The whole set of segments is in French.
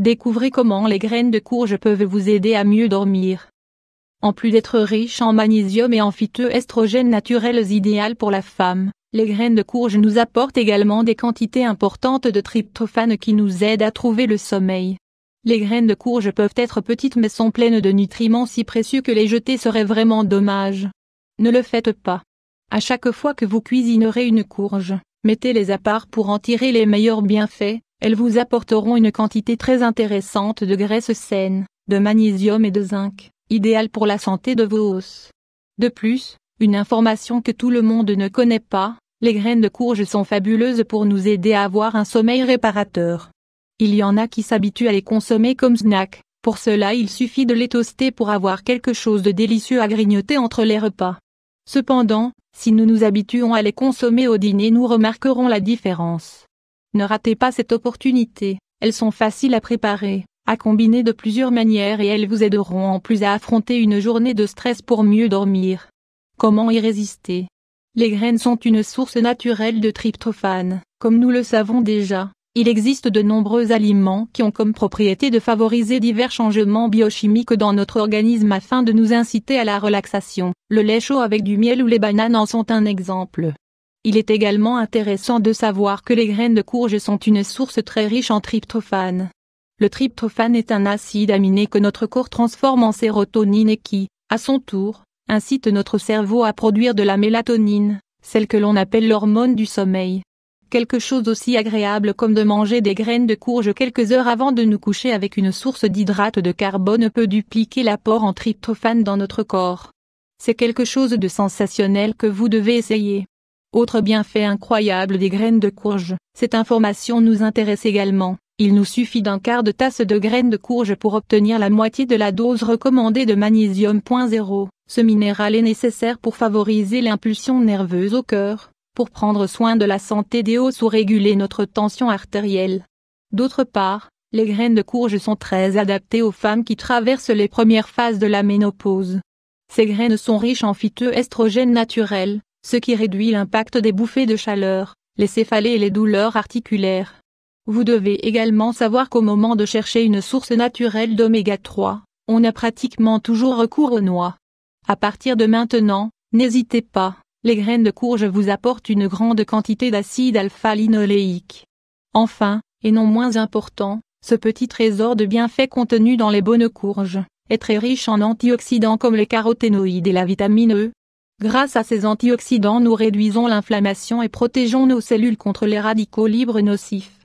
Découvrez comment les graines de courge peuvent vous aider à mieux dormir. En plus d'être riches en magnésium et en phytoestrogènes naturels idéales pour la femme, les graines de courge nous apportent également des quantités importantes de tryptophane qui nous aident à trouver le sommeil. Les graines de courge peuvent être petites mais sont pleines de nutriments si précieux que les jeter serait vraiment dommage. Ne le faites pas. À chaque fois que vous cuisinerez une courge, mettez-les à part pour en tirer les meilleurs bienfaits, elles vous apporteront une quantité très intéressante de graisses saine, de magnésium et de zinc, idéal pour la santé de vos os. De plus, une information que tout le monde ne connaît pas, les graines de courge sont fabuleuses pour nous aider à avoir un sommeil réparateur. Il y en a qui s'habituent à les consommer comme snack, pour cela il suffit de les toaster pour avoir quelque chose de délicieux à grignoter entre les repas. Cependant, si nous nous habituons à les consommer au dîner nous remarquerons la différence. Ne ratez pas cette opportunité, elles sont faciles à préparer, à combiner de plusieurs manières et elles vous aideront en plus à affronter une journée de stress pour mieux dormir. Comment y résister Les graines sont une source naturelle de tryptophane, comme nous le savons déjà. Il existe de nombreux aliments qui ont comme propriété de favoriser divers changements biochimiques dans notre organisme afin de nous inciter à la relaxation. Le lait chaud avec du miel ou les bananes en sont un exemple. Il est également intéressant de savoir que les graines de courge sont une source très riche en tryptophane. Le tryptophane est un acide aminé que notre corps transforme en sérotonine et qui, à son tour, incite notre cerveau à produire de la mélatonine, celle que l'on appelle l'hormone du sommeil. Quelque chose aussi agréable comme de manger des graines de courge quelques heures avant de nous coucher avec une source d'hydrate de carbone peut dupliquer l'apport en tryptophane dans notre corps. C'est quelque chose de sensationnel que vous devez essayer. Autre bienfait incroyable des graines de courge. Cette information nous intéresse également. Il nous suffit d'un quart de tasse de graines de courge pour obtenir la moitié de la dose recommandée de magnésium.0. Ce minéral est nécessaire pour favoriser l'impulsion nerveuse au cœur, pour prendre soin de la santé des os ou réguler notre tension artérielle. D'autre part, les graines de courge sont très adaptées aux femmes qui traversent les premières phases de la ménopause. Ces graines sont riches en phytoestrogènes naturels, ce qui réduit l'impact des bouffées de chaleur, les céphalées et les douleurs articulaires. Vous devez également savoir qu'au moment de chercher une source naturelle d'oméga 3, on a pratiquement toujours recours aux noix. À partir de maintenant, n'hésitez pas, les graines de courge vous apportent une grande quantité d'acide alpha-linoléique. Enfin, et non moins important, ce petit trésor de bienfaits contenu dans les bonnes courges est très riche en antioxydants comme les caroténoïdes et la vitamine E, Grâce à ces antioxydants, nous réduisons l'inflammation et protégeons nos cellules contre les radicaux libres nocifs.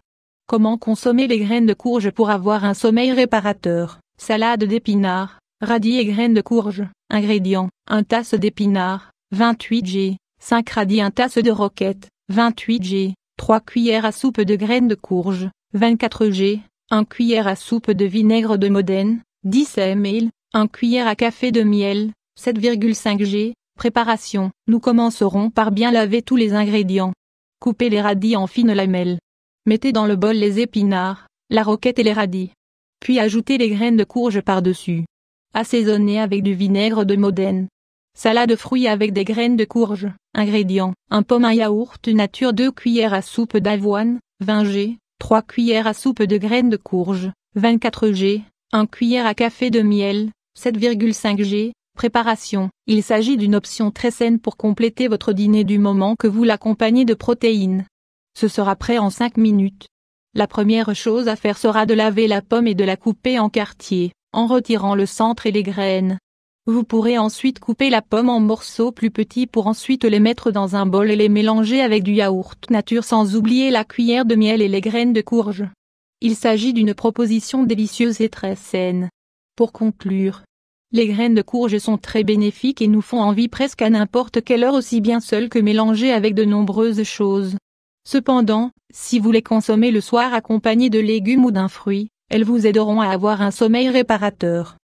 Comment consommer les graines de courge pour avoir un sommeil réparateur Salade d'épinards, radis et graines de courge. Ingrédients 1 tasse d'épinards, 28 g, 5 radis, 1 tasse de roquette, 28 g, 3 cuillères à soupe de graines de courge, 24 g, 1 cuillère à soupe de vinaigre de Modène, 10 ml, 1 cuillère à café de miel, 7,5 g, Préparation. Nous commencerons par bien laver tous les ingrédients. Coupez les radis en fines lamelles. Mettez dans le bol les épinards, la roquette et les radis. Puis ajoutez les graines de courge par-dessus. Assaisonnez avec du vinaigre de Modène. Salade de fruits avec des graines de courge. Ingrédients. Un pomme à yaourt nature 2 cuillères à soupe d'avoine, 20 g, 3 cuillères à soupe de graines de courge, 24 g, 1 cuillère à café de miel, 7,5 g, Préparation. Il s'agit d'une option très saine pour compléter votre dîner du moment que vous l'accompagnez de protéines. Ce sera prêt en 5 minutes. La première chose à faire sera de laver la pomme et de la couper en quartiers, en retirant le centre et les graines. Vous pourrez ensuite couper la pomme en morceaux plus petits pour ensuite les mettre dans un bol et les mélanger avec du yaourt nature sans oublier la cuillère de miel et les graines de courge. Il s'agit d'une proposition délicieuse et très saine. Pour conclure, les graines de courge sont très bénéfiques et nous font envie presque à n'importe quelle heure aussi bien seules que mélangées avec de nombreuses choses. Cependant, si vous les consommez le soir accompagnées de légumes ou d'un fruit, elles vous aideront à avoir un sommeil réparateur.